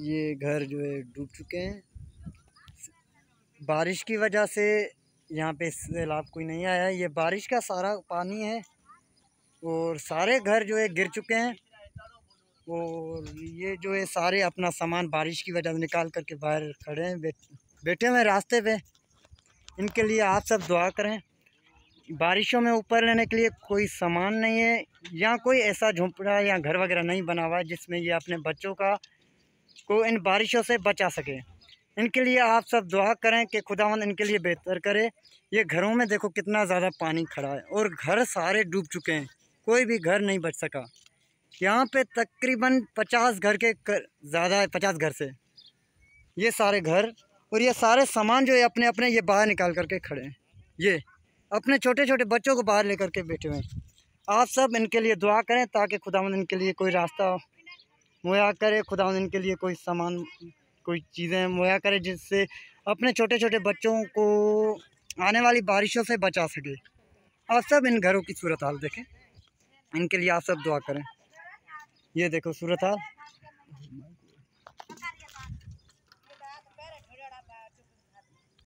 ये घर जो है डूब चुके हैं बारिश की वजह से यहाँ पे सैलाब कोई नहीं आया ये बारिश का सारा पानी है और सारे घर जो है गिर चुके हैं और ये जो है सारे अपना सामान बारिश की वजह से निकाल करके बाहर खड़े हैं बैठे हुए रास्ते पे इनके लिए आप सब दुआ करें बारिशों में ऊपर लेने के लिए कोई सामान नहीं है यहाँ कोई ऐसा झोंपड़ा या घर वगैरह नहीं बना हुआ है जिसमें ये अपने बच्चों का को इन बारिशों से बचा सके इनके लिए आप सब दुआ करें कि खुदावंद इनके लिए बेहतर करे ये घरों में देखो कितना ज़्यादा पानी खड़ा है और घर सारे डूब चुके हैं कोई भी घर नहीं बच सका यहाँ पे तकरीबन पचास घर के ज़्यादा है पचास घर से ये सारे घर और ये सारे सामान जो है अपने अपने ये बाहर निकाल करके खड़े हैं ये अपने छोटे छोटे बच्चों को बाहर ले करके बैठे हुए हैं आप सब इनके लिए दुआ करें ताकि खुदावंद इनके लिए कोई रास्ता मुहैया करे खुदा इनके लिए कोई सामान कोई चीज़ें मुहैया करे जिससे अपने छोटे छोटे बच्चों को आने वाली बारिशों से बचा सके आप सब इन घरों की सूरत हाल देखें इनके लिए आप सब दुआ करें ये देखो सूरत हाल